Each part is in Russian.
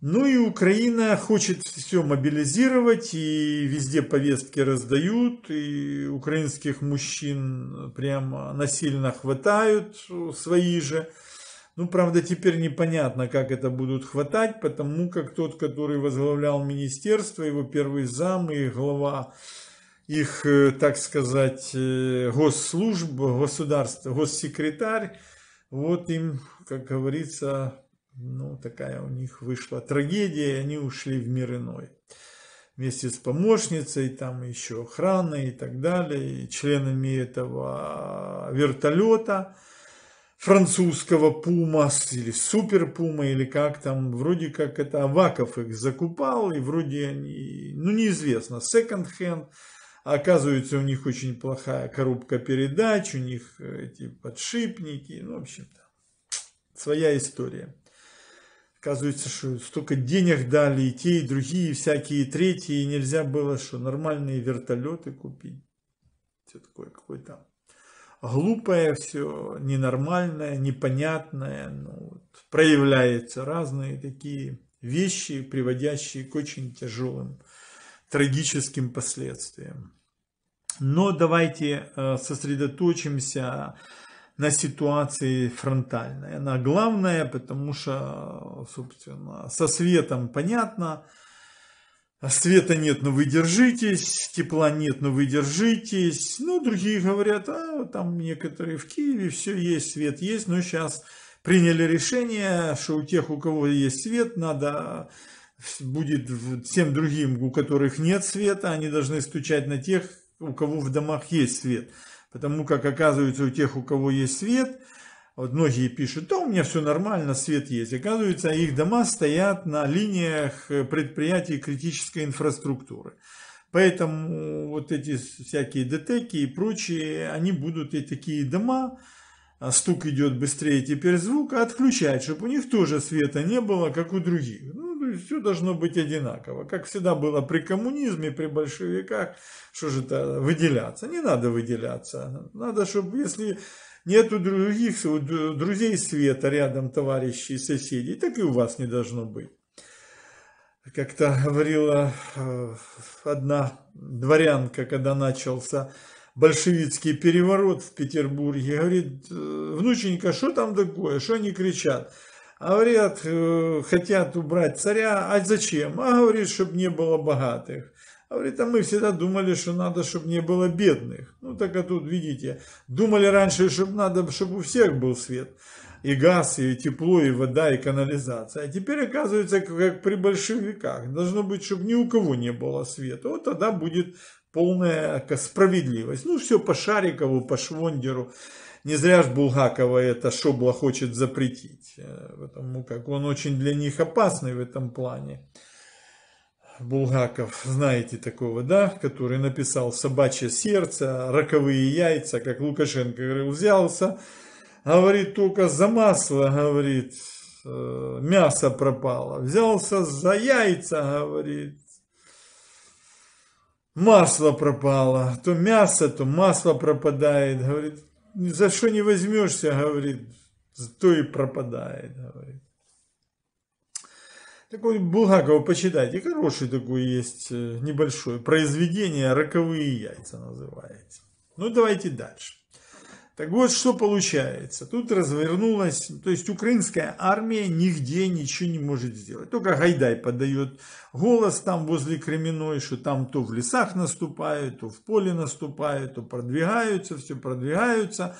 Ну и Украина хочет все мобилизировать, и везде повестки раздают, и украинских мужчин прямо насильно хватают свои же. Ну, правда, теперь непонятно, как это будут хватать, потому как тот, который возглавлял министерство, его первый зам и глава их, э, так сказать, э, госслужбы государства, госсекретарь, вот им, как говорится, ну, такая у них вышла трагедия, и они ушли в мир иной. Вместе с помощницей, там еще охраной и так далее, и членами этого вертолета французского Пума или Супер Пума, или как там, вроде как это Аваков их закупал, и вроде они, ну неизвестно, секонд-хенд, оказывается у них очень плохая коробка передач, у них э, эти подшипники, ну в общем-то, своя история. Оказывается, что столько денег дали, и те, и другие, и всякие, и третьи, и нельзя было, что нормальные вертолеты купить. Все такое какое-то глупое все, ненормальное, непонятное. Ну, вот, проявляются разные такие вещи, приводящие к очень тяжелым, трагическим последствиям. Но давайте э, сосредоточимся на ситуации фронтальной. Она главная, потому что, собственно, со светом понятно, света нет, но вы держитесь, тепла нет, но вы держитесь. Ну, другие говорят, а там некоторые в Киеве все есть, свет есть, но сейчас приняли решение, что у тех, у кого есть свет, надо будет всем другим, у которых нет света, они должны стучать на тех, у кого в домах есть свет. Потому как оказывается у тех, у кого есть свет, вот многие пишут, да у меня все нормально, свет есть. Оказывается, их дома стоят на линиях э, предприятий критической инфраструктуры. Поэтому вот эти всякие детеки и прочие, они будут и такие дома, а стук идет быстрее теперь звука, отключать, чтобы у них тоже света не было, как у других. Ну, все должно быть одинаково. Как всегда было при коммунизме, при большевиках, что же это, выделяться? Не надо выделяться. Надо, чтобы если нету других друзей света рядом, товарищей, соседей, так и у вас не должно быть. Как-то говорила э, одна дворянка, когда начался большевистский переворот в Петербурге, говорит, «Э, внученька, что там такое, что они кричат? А говорят, хотят убрать царя. А зачем? А говорит, чтобы не было богатых. А говорит, а мы всегда думали, что надо, чтобы не было бедных. Ну, так а тут, видите, думали раньше, чтобы надо, чтобы у всех был свет. И газ, и тепло, и вода, и канализация. А теперь оказывается, как при большевиках. Должно быть, чтобы ни у кого не было света. Вот тогда будет полная справедливость. Ну, все по Шарикову, по Швондеру. Не зря ж Булгакова это Шобла хочет запретить, э, потому как он очень для них опасный в этом плане. Булгаков, знаете такого, да, который написал «Собачье сердце», «Роковые яйца», как Лукашенко говорил, взялся, говорит, только за масло, говорит, э, мясо пропало, взялся за яйца, говорит, масло пропало, то мясо, то масло пропадает, говорит, за что не возьмешься, говорит, то и пропадает, говорит. Такой Булгакова почитайте, хороший такой есть, э, небольшой, произведение «Роковые яйца» называется. Ну давайте дальше. Так вот, что получается. Тут развернулась, то есть украинская армия нигде ничего не может сделать. Только Гайдай подает голос там возле Кременной, что там то в лесах наступают, то в поле наступают, то продвигаются, все продвигаются.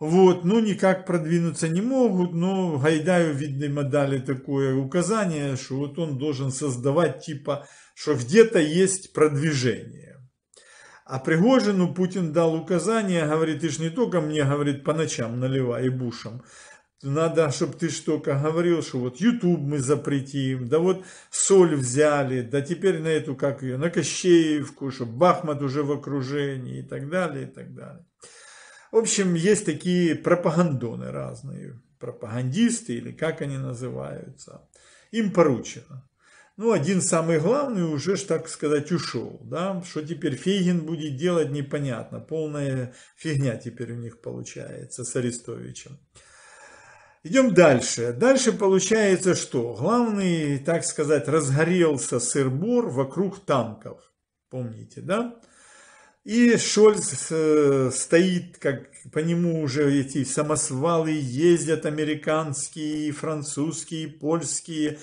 Вот, ну никак продвинуться не могут, но Гайдаю, видимо, дали такое указание, что вот он должен создавать типа, что где-то есть продвижение. А Пригожину Путин дал указание, говорит, ты ж не только мне, говорит, по ночам наливай и бушам. Надо, чтобы ты ж только говорил, что вот YouTube мы запретим, да вот соль взяли, да теперь на эту, как ее, на Кощеевку, чтобы Бахмат уже в окружении и так далее, и так далее. В общем, есть такие пропагандоны разные, пропагандисты или как они называются. Им поручено. Ну, один самый главный уже, так сказать, ушел. Да? Что теперь Фейгин будет делать, непонятно. Полная фигня теперь у них получается с Арестовичем. Идем дальше. Дальше получается что? Главный, так сказать, разгорелся сырбор вокруг танков. Помните, да? И Шольц э, стоит, как по нему уже эти самосвалы ездят, американские, французские, польские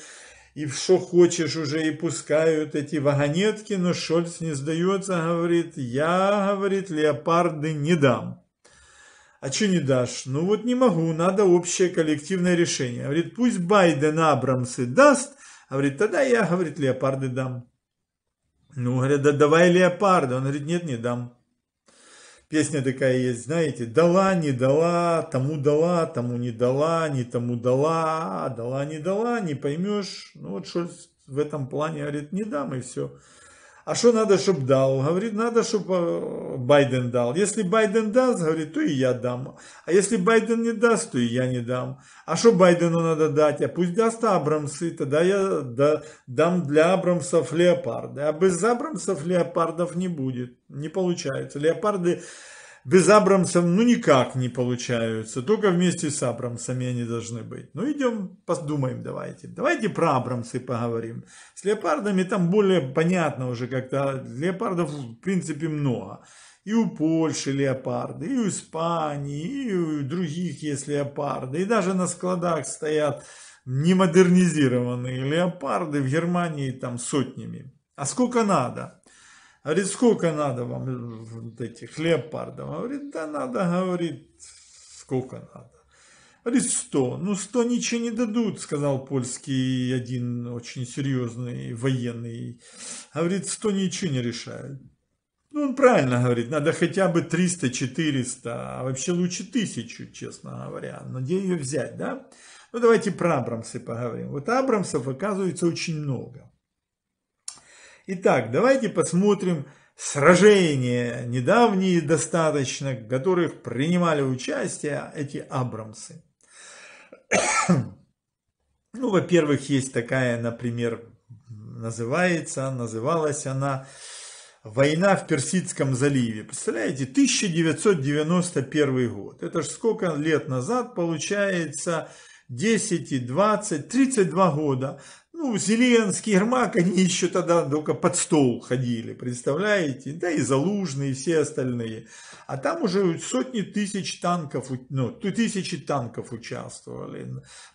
и в что хочешь уже и пускают эти вагонетки, но Шольц не сдается, говорит, я, говорит, леопарды не дам. А что не дашь? Ну вот не могу, надо общее коллективное решение. Говорит, пусть Байден Абрамсы даст, говорит, тогда я, говорит, леопарды дам. Ну, говорят, да давай леопарды. Он говорит, нет, не дам. Песня такая есть, знаете, дала, не дала, тому дала, тому не дала, не тому дала, дала, не дала, не поймешь. Ну вот что в этом плане говорит, не дам и все. А что надо, чтобы дал? Говорит, надо, чтобы Байден дал. Если Байден даст, говорит, то и я дам. А если Байден не даст, то и я не дам. А что Байдену надо дать? А пусть даст Абрамсы, тогда я дам для Абрамсов леопарды. А без Абрамсов леопардов не будет. Не получается. Леопарды без Абрамсов ну никак не получаются. Только вместе с Абрамсами они должны быть. Ну идем, подумаем давайте. Давайте про Абрамсы поговорим. С леопардами там более понятно уже как-то. Леопардов в принципе много. И у Польши леопарды, и у Испании, и у других есть леопарды. И даже на складах стоят немодернизированные леопарды в Германии там сотнями. А сколько надо? А говорит, сколько надо вам вот этих леопардов? Говорит, да надо, говорит, сколько надо. Говорит, сто, Ну, сто ничего не дадут, сказал польский один очень серьезный военный. А говорит, сто ничего не решает. Ну, он правильно говорит, надо хотя бы 300-400, а вообще лучше тысячу, честно говоря. Но где ее взять, да? Ну, давайте про Абрамсы поговорим. Вот Абрамсов, оказывается, очень много. Итак, давайте посмотрим сражения недавние достаточно, в которых принимали участие эти Абрамсы. Ну, во-первых, есть такая, например, называется, называлась она «Война в Персидском заливе». Представляете, 1991 год. Это ж сколько лет назад, получается, 10 и 20, 32 года ну, Зеленский, Ермак, они еще тогда только под стол ходили, представляете? Да и Залужный, и все остальные. А там уже сотни тысяч танков, ну, тысячи танков участвовали.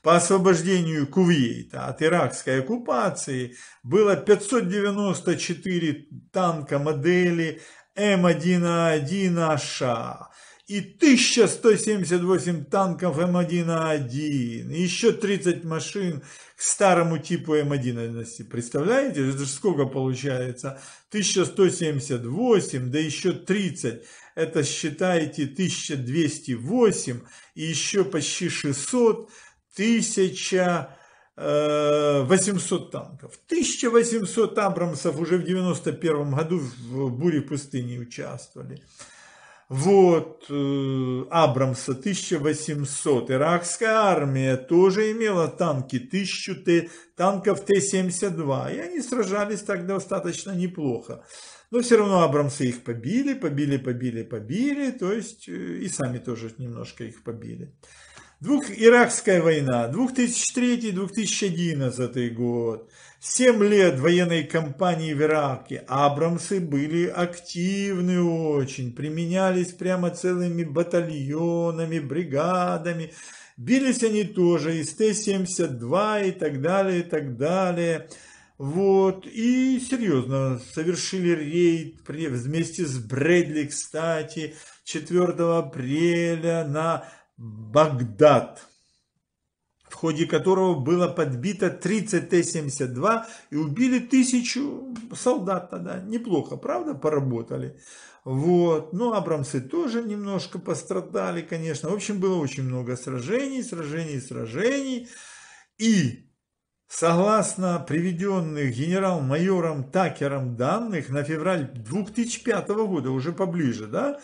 По освобождению Кувейта от иракской оккупации было 594 танка модели М1А1 АША и 1178 танков М1А1, еще 30 машин к старому типу М11. Представляете, это же сколько получается? 1178, да еще 30. Это считаете 1208 и еще почти 600, 1000... 800 танков. 1800 абрамсов уже в 91 году в буре пустыни участвовали. Вот э, Абрамса 1800. Иракская армия тоже имела танки, 1000 Т, танков Т-72. И они сражались тогда достаточно неплохо. Но все равно Абрамсы их побили, побили, побили, побили. То есть э, и сами тоже немножко их побили. Двух, Иракская война, 2003-2011 год, 7 лет военной кампании в Ираке. Абрамсы были активны очень, применялись прямо целыми батальонами, бригадами. Бились они тоже, из Т-72 и так далее, и так далее. Вот, и серьезно, совершили рейд вместе с Брэдли, кстати, 4 апреля на Багдад, в ходе которого было подбито 30 Т-72 и убили тысячу солдат тогда. Неплохо, правда, поработали? Вот. Ну, абрамсы тоже немножко пострадали, конечно. В общем, было очень много сражений, сражений, сражений. И Согласно приведенных генерал-майором Такером данных, на февраль 2005 года, уже поближе, да,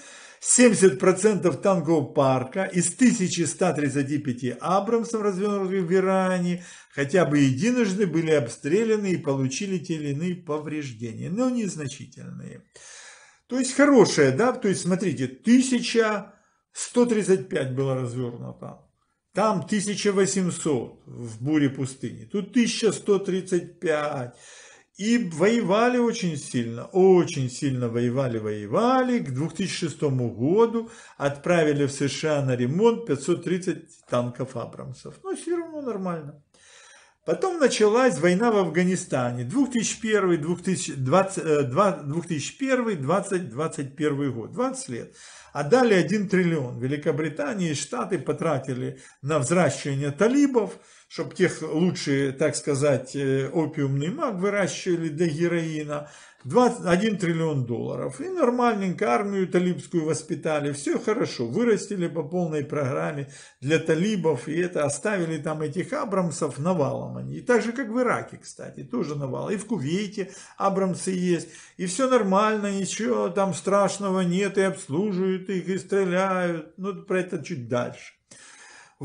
70% танкового парка из 1135 абрамсов, развернутых в Иране, хотя бы единожды были обстреляны и получили те или иные повреждения, но незначительные. То есть хорошая, да, то есть смотрите, 1135 было развернуто, там 1800 в буре пустыни, тут 1135, и воевали очень сильно, очень сильно воевали, воевали. К 2006 году отправили в США на ремонт 530 танков Абрамсов. Но все равно нормально. Потом началась война в Афганистане 2001-2021 э, год, 20 лет. А далее 1 триллион Великобритания и Штаты потратили на взращивание талибов, чтобы тех лучшие, так сказать, э, опиумный маг выращивали до героина, 21 триллион долларов. И нормальненько армию талибскую воспитали, все хорошо, вырастили по полной программе для талибов, и это оставили там этих Абрамсов навалом они. И так же, как в Ираке, кстати, тоже навал. И в Кувейте Абрамсы есть, и все нормально, ничего там страшного нет, и обслуживают их, и стреляют. Ну, про это чуть дальше.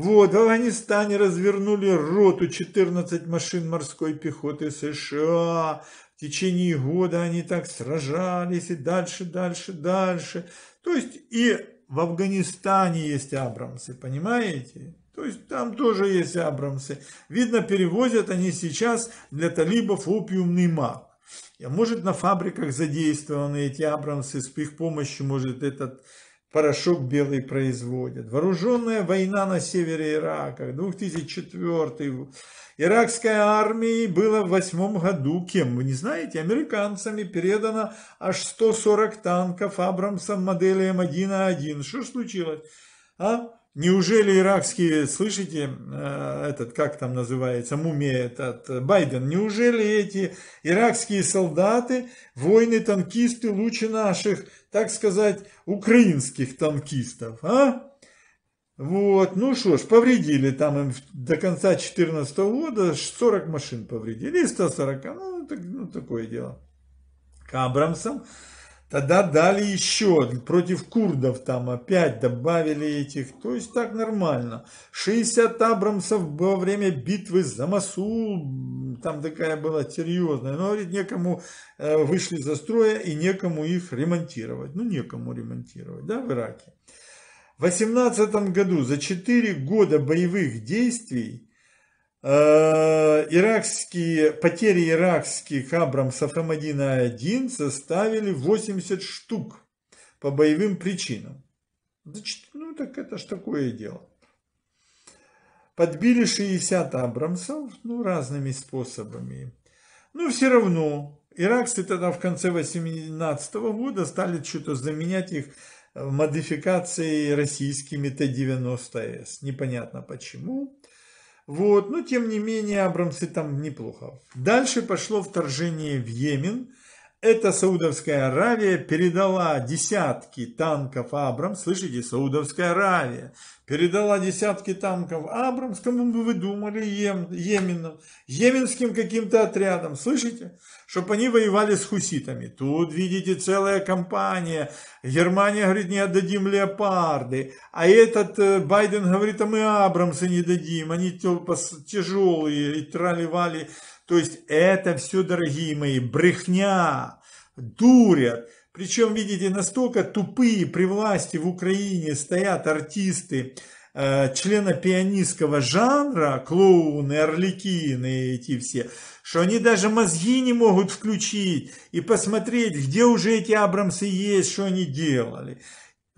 Вот, в а Афганистане развернули роту 14 машин морской пехоты США. В течение года они так сражались и дальше, дальше, дальше. То есть и в Афганистане есть Абрамсы, понимаете? То есть там тоже есть Абрамсы. Видно, перевозят они сейчас для талибов опиумный мак. А может, на фабриках задействованы эти Абрамсы, с их помощью, может, этот порошок белый производят. Вооруженная война на севере Ирака, 2004. Иракской армии было в восьмом году, кем вы не знаете, американцами передано аж 140 танков Абрамсом модели М1А1. Что случилось? А? Неужели иракские, слышите, э, этот, как там называется, мумия этот, Байден, неужели эти иракские солдаты, воины-танкисты лучше наших, так сказать, украинских танкистов, а? Вот, ну что ж, повредили там им до конца 2014 года 40 машин повредили, 140, ну, так, ну такое дело. К Абрамсам Тогда дали еще против курдов там опять добавили этих. То есть так нормально. 60 абрамсов во время битвы за Масул. Там такая была серьезная. Но говорит, некому э, вышли за строя и некому их ремонтировать. Ну некому ремонтировать, да, в Ираке. В 18 году за 4 года боевых действий Э, иракские, потери иракских Абрамсов М1А1 составили 80 штук по боевым причинам. Значит, ну так это ж такое дело. Подбили 60 Абрамсов, ну разными способами. Но ну, все равно, иракцы тогда в конце 18 года стали что-то заменять их э, модификацией российскими Т-90С. Непонятно почему. Вот, но тем не менее абрамсы там неплохо. Дальше пошло вторжение в Йемен – это Саудовская Аравия передала десятки танков Абрам, слышите, Саудовская Аравия, передала десятки танков Абрамс, кому бы вы думали, Ем, Йеменом, Йеменским каким-то отрядом, слышите, чтобы они воевали с хуситами. Тут, видите, целая компания, Германия говорит, не отдадим леопарды, а этот э, Байден говорит, а мы Абрамсы не дадим, они тяжелые и траливали. То есть это все, дорогие мои, брехня, дурят. Причем, видите, настолько тупые при власти в Украине стоят артисты, э, члена пианистского жанра, клоуны, орликины эти все, что они даже мозги не могут включить и посмотреть, где уже эти Абрамсы есть, что они делали.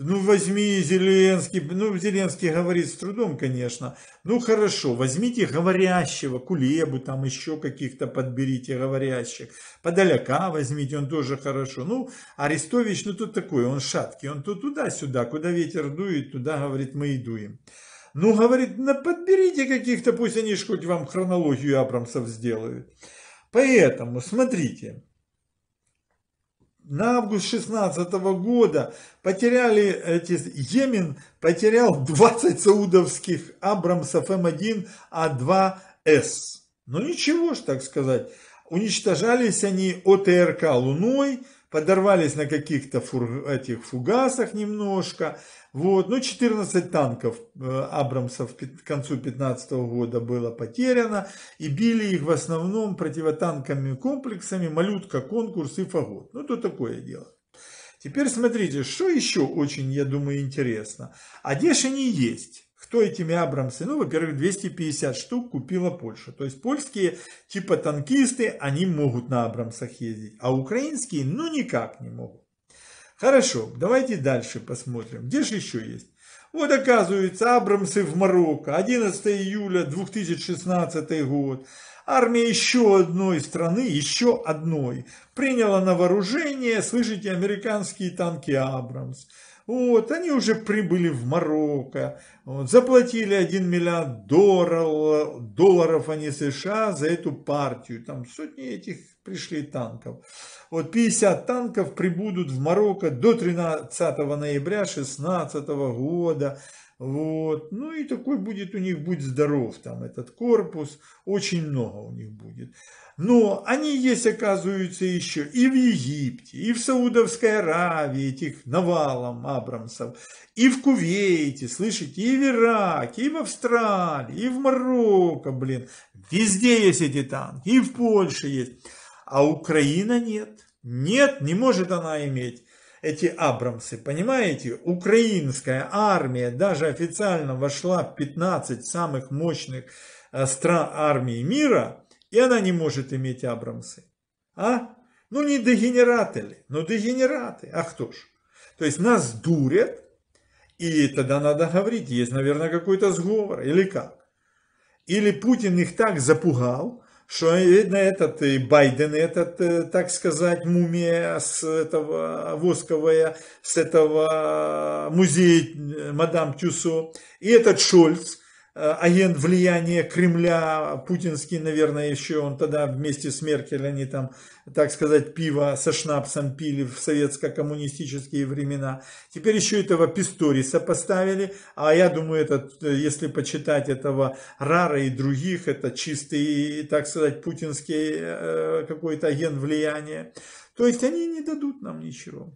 Ну, возьми Зеленский, ну, Зеленский говорит с трудом, конечно. Ну, хорошо, возьмите говорящего, Кулебу, там еще каких-то подберите говорящих. Подоляка возьмите, он тоже хорошо. Ну, Арестович, ну, тут такой, он шаткий, он то туда-сюда, куда ветер дует, туда, говорит, мы и дуем. Ну, говорит, на «Ну, подберите каких-то, пусть они ж хоть вам хронологию Абрамсов сделают. Поэтому, смотрите, на август 16 года потеряли эти, Йемен потерял 20 саудовских Абрамсов М1 эм А2С. Ну ничего ж так сказать. Уничтожались они ОТРК Луной, подорвались на каких-то фур... этих фугасах немножко, вот, ну 14 танков э, Абрамсов к концу 2015 года было потеряно. И били их в основном противотанковыми комплексами «Малютка», «Конкурс» и «Фагот». Ну, то такое дело. Теперь смотрите, что еще очень, я думаю, интересно. А где же они есть? Кто этими Абрамсы? Ну, во-первых, 250 штук купила Польша. То есть польские типа танкисты, они могут на Абрамсах ездить. А украинские, ну, никак не могут. Хорошо, давайте дальше посмотрим. Где же еще есть? Вот оказывается, Абрамсы в Марокко, 11 июля 2016 год. Армия еще одной страны, еще одной, приняла на вооружение, слышите, американские танки Абрамс. Вот, они уже прибыли в Марокко, вот, заплатили 1 миллиард долларов, долларов, а США, за эту партию. Там сотни этих пришли танков. Вот 50 танков прибудут в Марокко до 13 ноября 2016 года. Вот. Ну и такой будет у них, будь здоров, там этот корпус, очень много у них будет. Но они есть, оказывается, еще и в Египте, и в Саудовской Аравии, этих навалом Абрамсов, и в Кувейте, слышите, и в Ираке, и в Австралии, и в Марокко, блин. Везде есть эти танки, и в Польше есть. А Украина нет. Нет, не может она иметь эти абрамсы, понимаете? Украинская армия даже официально вошла в 15 самых мощных э, стран армии мира, и она не может иметь абрамсы. А? Ну не дегенераты ли? Ну дегенераты, а кто ж? То есть нас дурят, и тогда надо говорить, есть, наверное, какой-то сговор, или как? Или Путин их так запугал, что видно этот и Байден, этот, э, так сказать, мумия с этого восковая, э, с этого э, музея мадам Тюсо, и этот Шольц, Э, агент влияния Кремля, путинский, наверное, еще он тогда вместе с Меркель, они там, так сказать, пиво со шнапсом пили в советско-коммунистические времена. Теперь еще этого Писториса поставили, а я думаю, этот, э, если почитать этого Рара и других, это чистый, так сказать, путинский э, какой-то агент влияния. То есть они не дадут нам ничего.